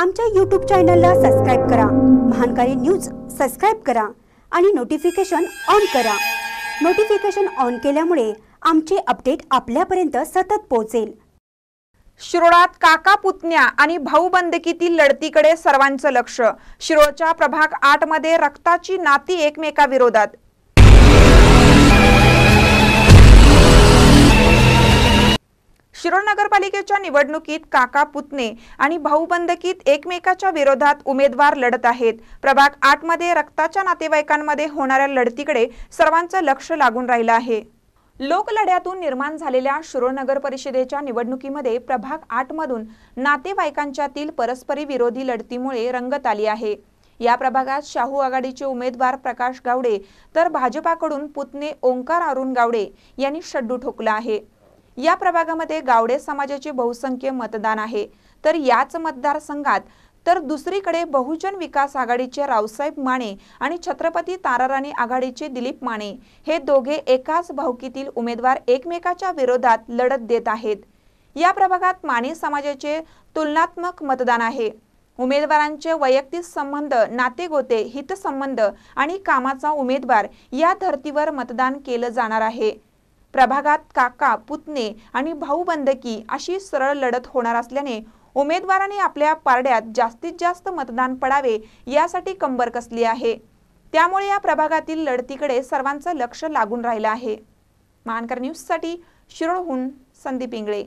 आमच्या यूट्यूब चॅनलला सबस्क्राईब करा महानकारी न्यूज सबस्क्राईब करा आणि नोटिफिकेशन ऑन करा नोटिफिकेशन ऑन केल्यामुळे आमचे अपडेट आपल्यापर्यंत सतत पोहोचेल शिरोळात काका पुतण्या आणि भाऊबंदकीतील लढतीकडे सर्वांचं लक्ष शिरोळच्या प्रभाग मध्ये रक्ताची नाती विरोधात शिरोळ नगरपालिकेच्या निवडणुकीत काका पुतणे आणि भाऊबंदकीत एकमेकाच्या विरोधात उमेदवार लढत आहेत प्रभाग मध्ये रक्ताच्या नातेवाईकांमध्ये होणाऱ्या लढतीकडे सर्वांचं लक्ष लागून राहिलं आहे लोकलढ्यातून निर्माण झालेल्या शिरोळ नगर परिषदेच्या निवडणुकीमध्ये प्रभाग मधून नातेवाईकांच्यातील परस्परी विरोधी लढतीमुळे रंगत आली आहे या प्रभागात शाहू आघाडीचे उमेदवार प्रकाश गावडे तर भाजपाकडून पुतणे ओंकार अरुण गावडे यांनी शड्डू ठोकला आहे या प्रभागामध्ये गावडे समाजाचे बहुसंख्य मतदान आहे तर याच मतदारसंघात तर दुसरीकडे बहुजन विकास आघाडीचे रावसाहेब माने आणि छत्रपती ताराराणी आघाडीचे दिलीप माने हे दोघे एकाच भावकीतील उमेदवार एकमेकाच्या विरोधात लढत देत आहेत या प्रभागात माने समाजाचे तुलनात्मक मतदान आहे उमेदवारांचे वैयक्तिक संबंध नातेगोते हितसंबंध आणि कामाचा उमेदवार या धर्तीवर मतदान केलं जाणार आहे प्रभागात काका पुतणे आणि भाऊ बंदकी अशी सरळ लढत होणार असल्याने उमेदवाराने आपल्या पारड्यात जास्तीत जास्त मतदान पडावे यासाठी कंबर कसली आहे त्यामुळे या प्रभागातील लढतीकडे सर्वांचं लक्ष लागून राहिलं आहे मानकर न्यूजसाठी शिरोळहून संदीप इंगळे